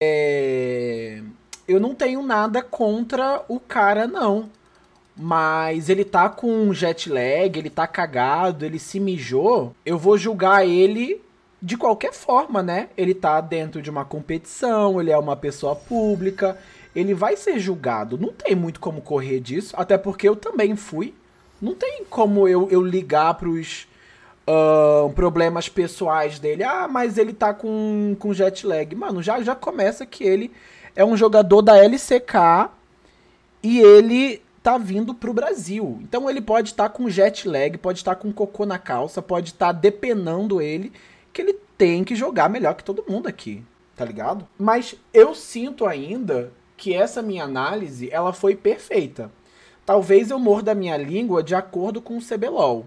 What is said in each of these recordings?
É... Eu não tenho nada contra o cara, não. Mas ele tá com jet lag, ele tá cagado, ele se mijou. Eu vou julgar ele de qualquer forma, né? Ele tá dentro de uma competição, ele é uma pessoa pública, ele vai ser julgado. Não tem muito como correr disso, até porque eu também fui. Não tem como eu, eu ligar pros uh, problemas pessoais dele. Ah, mas ele tá com, com jet lag. Mano, já, já começa que ele é um jogador da LCK e ele tá vindo pro Brasil. Então ele pode estar tá com jet lag, pode estar tá com cocô na calça, pode estar tá depenando ele, que ele tem que jogar melhor que todo mundo aqui, tá ligado? Mas eu sinto ainda que essa minha análise, ela foi perfeita. Talvez eu morda a minha língua de acordo com o CBLOL.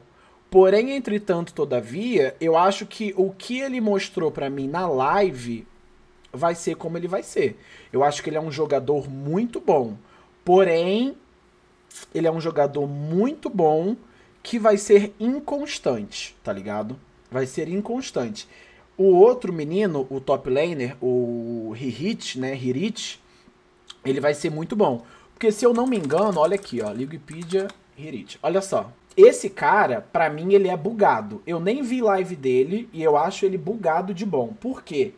Porém, entretanto, todavia, eu acho que o que ele mostrou para mim na live vai ser como ele vai ser. Eu acho que ele é um jogador muito bom. Porém, ele é um jogador muito bom que vai ser inconstante, tá ligado? Vai ser inconstante. O outro menino, o top laner, o Ririt, né, Ririt, ele vai ser muito bom. Porque se eu não me engano, olha aqui, ó, wikipedia Olha só. Esse cara, para mim, ele é bugado. Eu nem vi live dele e eu acho ele bugado de bom. Por quê?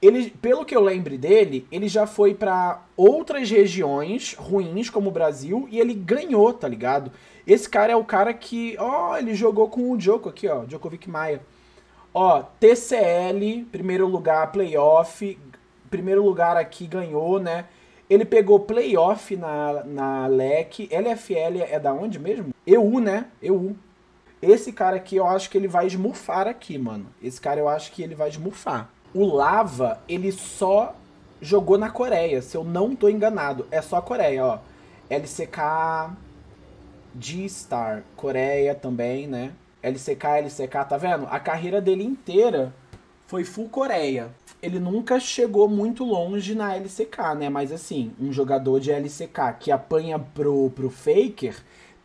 Ele, pelo que eu lembro dele, ele já foi para outras regiões ruins, como o Brasil, e ele ganhou, tá ligado? Esse cara é o cara que, ó, ele jogou com o Djoko aqui, ó, Djokovic Maia. Ó, TCL, primeiro lugar, playoff, primeiro lugar aqui ganhou, né? Ele pegou playoff na, na LEC. LFL é da onde mesmo? EU, né? EU. Esse cara aqui eu acho que ele vai esmurfar aqui, mano. Esse cara eu acho que ele vai esmurfar. O Lava, ele só jogou na Coreia, se eu não tô enganado. É só Coreia, ó. LCK, G-Star, Coreia também, né? LCK, LCK, tá vendo? A carreira dele inteira foi full Coreia. Ele nunca chegou muito longe na LCK, né? Mas assim, um jogador de LCK que apanha pro, pro Faker,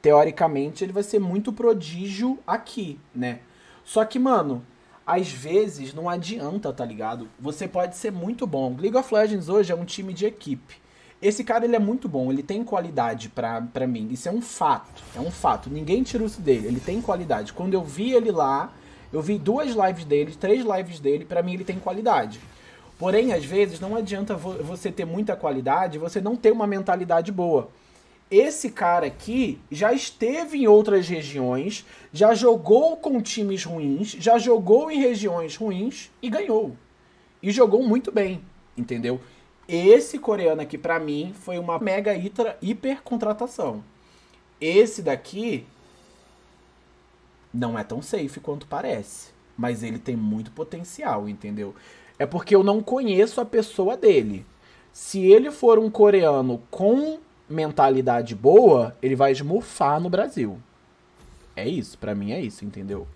teoricamente ele vai ser muito prodígio aqui, né? Só que, mano, às vezes não adianta, tá ligado? Você pode ser muito bom. League of Legends hoje é um time de equipe. Esse cara ele é muito bom, ele tem qualidade para mim. Isso é um fato, é um fato. Ninguém tira isso dele, ele tem qualidade. Quando eu vi ele lá, eu vi duas lives dele, três lives dele, para mim ele tem qualidade. Porém, às vezes, não adianta você ter muita qualidade você não ter uma mentalidade boa. Esse cara aqui já esteve em outras regiões, já jogou com times ruins, já jogou em regiões ruins e ganhou. E jogou muito bem, entendeu? Esse coreano aqui, para mim, foi uma mega hiper contratação. Esse daqui não é tão safe quanto parece. Mas ele tem muito potencial, entendeu? É porque eu não conheço a pessoa dele. Se ele for um coreano com mentalidade boa, ele vai esmofar no Brasil. É isso, para mim é isso, entendeu?